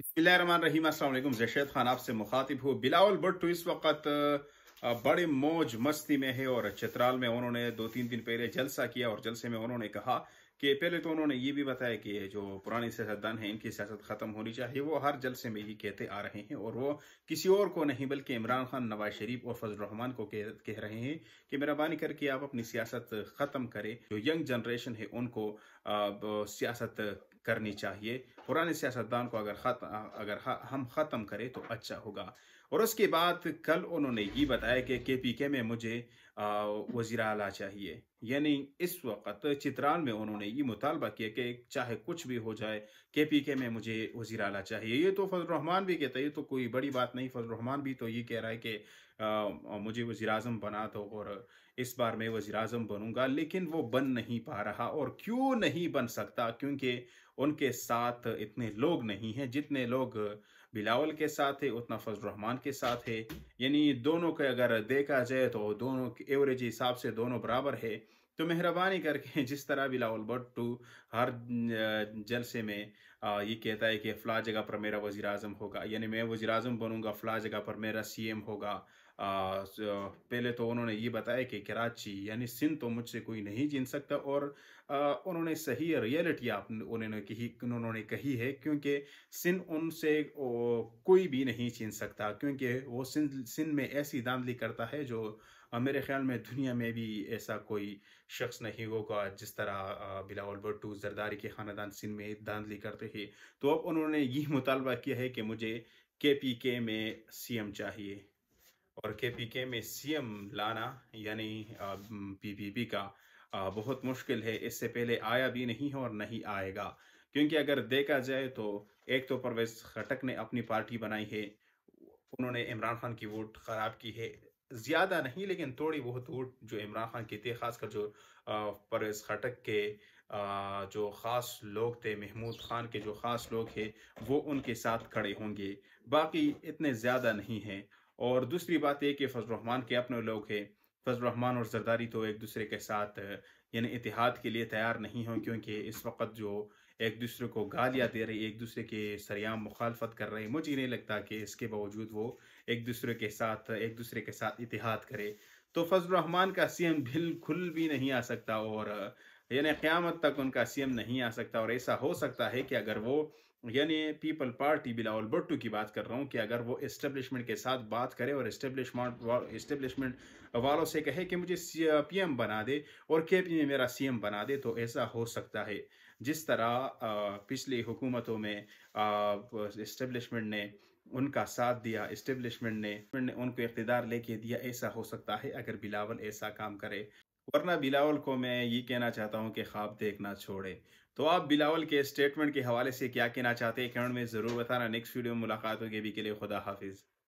बिस्मिल्लाम जशैद खान आपसे मुखातिब हूँ बिलावल भुट्टो तो इस वक्त बड़े मौज मस्ती में है और चित्राल में उन्होंने दो तीन दिन पहले जलसा किया और जलसे में उन्होंने कहा कि पहले तो उन्होंने ये भी बताया कि जो पुरानी सियासतदान है इनकी सियासत खत्म होनी चाहिए वो हर जलसे में ही कहते आ रहे हैं और वो किसी और को नहीं बल्कि इमरान खान नवाज शरीफ और फजल रहमान को कह, कह रहे हैं कि मेहरबानी करके आप अपनी सियासत खत्म करें जो यंग जनरेशन है उनको सियासत करनी चाहिए पुराने सियासतदान को अगर खत अगर हम ख़त्म करें तो अच्छा होगा और उसके बाद कल उन्होंने ये बताया कि के पी के में मुझे वजीर अला चाहिए यानी इस वक्त चित्राल में उन्होंने ये मुतालबा किया कि चाहे कुछ भी हो जाए के पी के में मुझे वजीर अला चाहिए ये तो फजलरहमान भी कहता है ये तो कोई बड़ी बात नहीं फजलरहमान भी तो ये कह रहा है कि मुझे वज़ी अजम बना दो और इस बार मैं वज़ी अजम बनूँगा लेकिन वो बन नहीं पा रहा और क्यों नहीं बन सकता क्योंकि उनके साथ इतने लोग नहीं हैं जितने लोग बिलावल के साथ है उतना फजल रहमान के साथ है यानी दोनों के अगर देखा जाए तो दोनों के एवरेज हिसाब से दोनों बराबर है तो मेहरबानी करके जिस तरह बिलावल भट्टू हर जलसे में ये कहता है कि फ़ला जगह पर मेरा वजीर अजम होगा यानी मैं वज़ी अजम बनूंगा फ़ला जगह पर मेरा सी एम होगा पहले तो उन्होंने ये बताया कि कराची यानी सिंध तो मुझसे कोई नहीं जीन सकता और उन्होंने सही रियलिटी आप उन्होंने कही उन्होंने कही है क्योंकि सिंध उनसे कोई भी नहीं छीन सकता क्योंकि वो सिंध सिंध में ऐसी दांधली करता है जो मेरे ख्याल में दुनिया में भी ऐसा कोई शख्स नहीं होगा जिस तरह बिलावल भट्टू जरदारी के ख़ानदान सिंध में दांधली करते हैं तो अब उन्होंने यही मुतालबा किया है कि मुझे के पी के में सी एम चाहिए और केपीके में सीएम लाना यानी पीपीपी का बहुत मुश्किल है इससे पहले आया भी नहीं है और नहीं आएगा क्योंकि अगर देखा जाए तो एक तो परवेज खटक ने अपनी पार्टी बनाई है उन्होंने इमरान खान की वोट खराब की है ज़्यादा नहीं लेकिन थोड़ी बहुत वोट जो इमरान खान की थी खासकर जो परवेज खटक के जो ख़ास लोग थे महमूद खान के जो ख़ास लोग हैं वो उनके साथ खड़े होंगे बाकी इतने ज़्यादा नहीं हैं और दूसरी बात यह कि फजल रहमान के अपने लोग हैं फजल रहमान और जरदारी तो एक दूसरे के साथ यानी इतिहाद के लिए तैयार नहीं हों क्योंकि इस वक्त जो एक दूसरे को गालियाँ दे रही एक दूसरे के सरियाम मुखालफत कर रहे मुझे नहीं लगता कि इसके बावजूद वो एक दूसरे के साथ एक दूसरे के साथ इतिहाद करे तो फजल रहमान का सीएम बिल्कुल भी नहीं आ सकता और यानी क़्यामत तक उनका सीएम नहीं आ सकता और ऐसा हो सकता है कि अगर वो यानी पीपल पार्टी बिलावल भुट्टू की बात कर रहा हूँ कि अगर वो इस्टेब्लिशमेंट के साथ बात करे और इस्टेब्लिशमेंट इस्टेब्लिशमेंट वालों से कहे कि मुझे पीएम बना दे और के पी में मेरा सीएम बना दे तो ऐसा हो सकता है जिस तरह पिछली हुकूमतों में इस्टेब्लिशमेंट ने उनका साथ दिया इस्टेब्लिशमेंट ने उनको इकतदार लेके दिया ऐसा हो सकता है अगर बिलावल ऐसा काम करे वरना बिलावल को मैं ये कहना चाहता हूँ कि ख्वाब देखना छोड़े तो आप बिलावल के स्टेटमेंट के हवाले से क्या कहना चाहते हैं कमेंट में ज़रूर बताना नेक्स्ट वीडियो में मुलाकात होगी अभी के लिए खुदा हाफिज़